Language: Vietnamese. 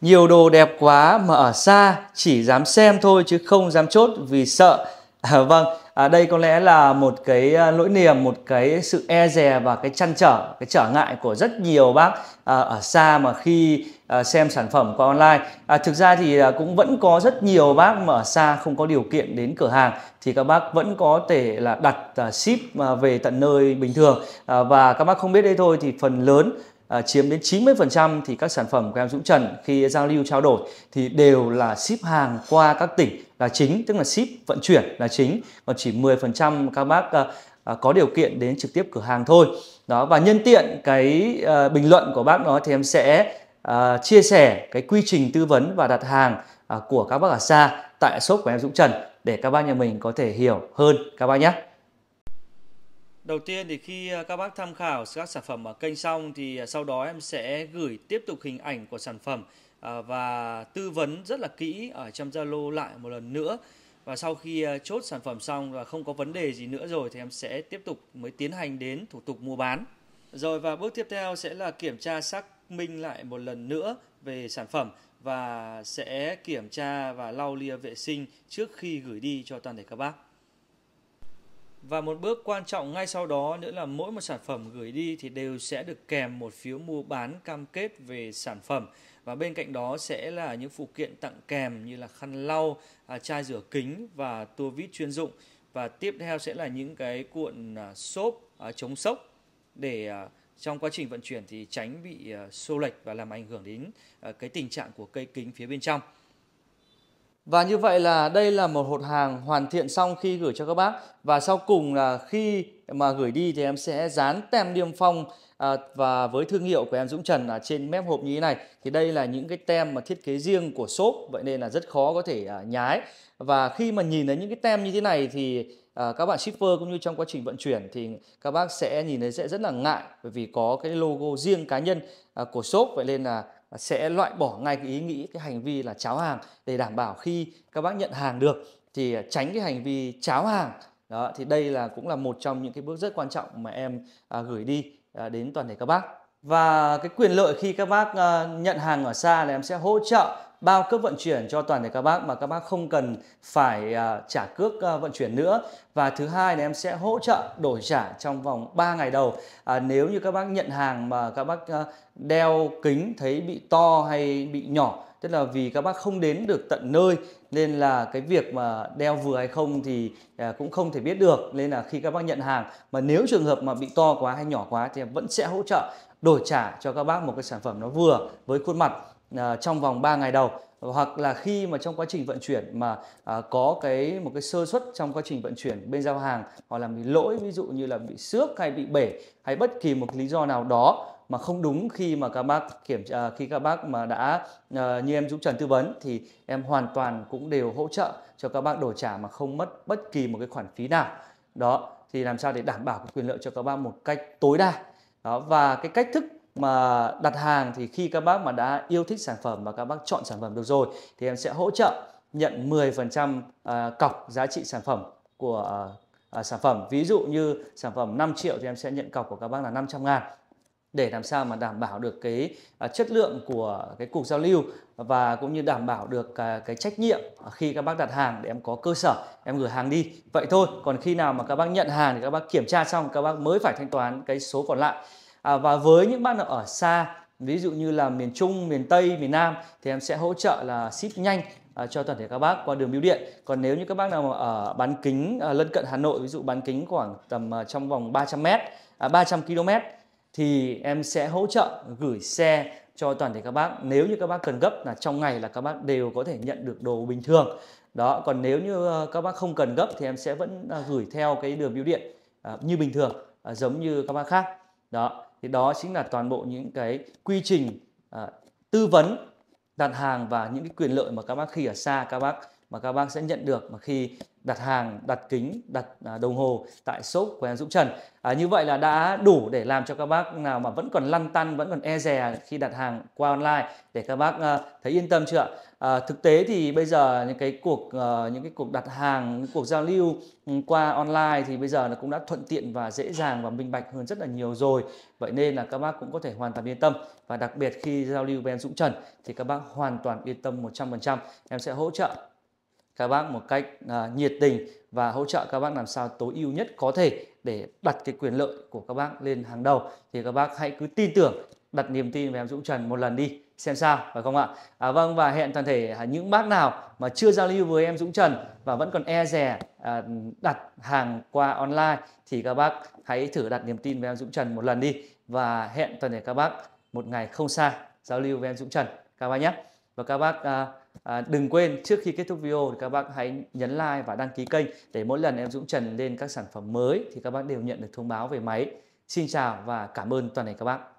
Nhiều đồ đẹp quá mà ở xa chỉ dám xem thôi chứ không dám chốt vì sợ. À, vâng, à, đây có lẽ là một cái à, lỗi niềm, một cái sự e dè và cái chăn trở, cái trở ngại của rất nhiều bác à, ở xa mà khi à, xem sản phẩm qua online. À, thực ra thì à, cũng vẫn có rất nhiều bác mà ở xa không có điều kiện đến cửa hàng thì các bác vẫn có thể là đặt à, ship à, về tận nơi bình thường à, và các bác không biết đây thôi thì phần lớn à, chiếm đến 90% thì các sản phẩm của em Dũng Trần khi giao lưu trao đổi thì đều là ship hàng qua các tỉnh là chính tức là ship vận chuyển là chính còn chỉ 10% các bác à, à, có điều kiện đến trực tiếp cửa hàng thôi đó và nhân tiện cái à, bình luận của bác đó thì em sẽ à, chia sẻ cái quy trình tư vấn và đặt hàng à, của các bác ở xa tại shop của em Dũng Trần để các bác nhà mình có thể hiểu hơn các bác nhé Đầu tiên thì khi ờ, các bác tham khảo các sản phẩm ở kênh xong thì ờ, sau đó em sẽ gửi tiếp tục hình ảnh của sản phẩm ờ, và tư vấn rất là kỹ ở trong Zalo lại một lần nữa và sau khi chốt sản phẩm xong và không có vấn đề gì nữa rồi thì em sẽ tiếp tục mới tiến hành đến thủ tục mua bán. Rồi và bước tiếp theo sẽ là kiểm tra xác minh lại một lần nữa về sản phẩm và sẽ kiểm tra và lau lia vệ sinh trước khi gửi đi cho toàn thể các bác. Và một bước quan trọng ngay sau đó nữa là mỗi một sản phẩm gửi đi thì đều sẽ được kèm một phiếu mua bán cam kết về sản phẩm và bên cạnh đó sẽ là những phụ kiện tặng kèm như là khăn lau, à, chai rửa kính và tua vít chuyên dụng và tiếp theo sẽ là những cái cuộn à, xốp à, chống sốc để trong quá trình vận chuyển thì tránh bị xô lệch và làm ảnh hưởng đến cái tình trạng của cây kính phía bên trong. Và như vậy là đây là một hộp hàng hoàn thiện xong khi gửi cho các bác và sau cùng là khi mà gửi đi thì em sẽ dán tem niêm phong à, và với thương hiệu của em Dũng Trần ở trên mép hộp như thế này thì đây là những cái tem mà thiết kế riêng của shop vậy nên là rất khó có thể à, nhái và khi mà nhìn thấy những cái tem như thế này thì à, các bạn shipper cũng như trong quá trình vận chuyển thì các bác sẽ nhìn thấy sẽ rất là ngại bởi vì có cái logo riêng cá nhân à, của shop vậy nên là sẽ loại bỏ ngay cái ý nghĩ cái hành vi là cháo hàng để đảm bảo khi các bác nhận hàng được thì à, tránh cái hành vi cháo hàng đó thì đây là cũng là một trong những cái bước rất quan trọng mà em à, gửi đi à, đến toàn thể các bác và cái quyền lợi khi các bác à, nhận hàng ở xa là em sẽ hỗ trợ bao cước vận chuyển cho toàn thể các bác mà các bác không cần phải uh, trả cước uh, vận chuyển nữa và thứ hai là em sẽ hỗ trợ đổi trả trong vòng 3 ngày đầu à, nếu như các bác nhận hàng mà các bác uh, đeo kính thấy bị to hay bị nhỏ tức là vì các bác không đến được tận nơi nên là cái việc mà đeo vừa hay không thì cũng không thể biết được nên là khi các bác nhận hàng mà nếu trường hợp mà bị to quá hay nhỏ quá thì em vẫn sẽ hỗ trợ đổi trả cho các bác một cái sản phẩm nó vừa với khuôn mặt À, trong vòng 3 ngày đầu hoặc là khi mà trong quá trình vận chuyển mà à, có cái một cái sơ suất trong quá trình vận chuyển bên giao hàng hoặc là bị lỗi ví dụ như là bị xước hay bị bể hay bất kỳ một lý do nào đó mà không đúng khi mà các bác kiểm à, khi các bác mà đã à, như em Dũng Trần tư vấn thì em hoàn toàn cũng đều hỗ trợ cho các bác đổi trả mà không mất bất kỳ một cái khoản phí nào đó thì làm sao để đảm bảo quyền lợi cho các bác một cách tối đa đó và cái cách thức mà đặt hàng thì khi các bác mà đã yêu thích sản phẩm và các bác chọn sản phẩm được rồi thì em sẽ hỗ trợ nhận 10% à, cọc giá trị sản phẩm của à, à, sản phẩm. Ví dụ như sản phẩm 5 triệu thì em sẽ nhận cọc của các bác là 500 ngàn để làm sao mà đảm bảo được cái chất lượng của cái cuộc giao lưu và cũng như đảm bảo được cái trách nhiệm khi các bác đặt hàng để em có cơ sở em gửi hàng đi vậy thôi còn khi nào mà các bác nhận hàng thì các bác kiểm tra xong các bác mới phải thanh toán cái số còn lại à, và với những bạn nào ở xa ví dụ như là miền Trung, miền Tây, miền Nam thì em sẽ hỗ trợ là ship nhanh À, cho toàn thể các bác qua đường bưu điện. Còn nếu như các bác nào mà ở bán kính à, lân cận Hà Nội, ví dụ bán kính khoảng tầm à, trong vòng 300 m, à, 300 km thì em sẽ hỗ trợ gửi xe cho toàn thể các bác. Nếu như các bác cần gấp là trong ngày là các bác đều có thể nhận được đồ bình thường. Đó, còn nếu như ờ, các bác không cần gấp thì em sẽ vẫn à, gửi theo cái đường bưu điện à, như bình thường à, giống như các bác khác đó thì đó chính là toàn bộ những cái quy trình à, tư vấn đặt hàng và những cái quyền lợi mà các bác khi ở xa các bác mà các bác sẽ nhận được mà khi đặt hàng, đặt kính, đặt à, đồng hồ tại shop của anh Dũng Trần. À, như vậy là đã đủ để làm cho các bác nào mà vẫn còn lăn tăn, vẫn còn e dè khi đặt hàng qua online để các bác uh, thấy yên tâm chưa ạ? À, thực tế thì bây giờ những cái cuộc uh, những cái cuộc đặt hàng, những cuộc giao lưu ừ, qua online thì bây giờ nó cũng đã thuận tiện và dễ dàng và minh bạch hơn rất là nhiều rồi. Vậy nên là các bác cũng có thể hoàn toàn yên tâm và đặc biệt khi giao lưu với anh Dũng Trần thì các bác hoàn toàn yên tâm 100%. Em sẽ hỗ trợ các bác một cách à, nhiệt tình và hỗ trợ các bác làm sao tối ưu nhất có thể để đặt cái quyền lợi của các bác lên hàng đầu thì các bác hãy cứ tin tưởng đặt niềm tin về em Dũng Trần một lần đi xem sao phải không ạ à, vâng và hẹn toàn thể à, những bác nào mà chưa giao lưu với em Dũng Trần và vẫn còn e rè à, đặt hàng qua online thì các bác hãy thử đặt niềm tin về em Dũng Trần một lần đi và hẹn toàn thể các bác một ngày không xa giao lưu với em Dũng Trần các bác nhé và các bác à, À, đừng quên trước khi kết thúc video thì các bác hãy nhấn like và đăng ký kênh để mỗi lần em Dũng Trần lên các sản phẩm mới thì các bác đều nhận được thông báo về máy. Xin chào và cảm ơn toàn thể các bác.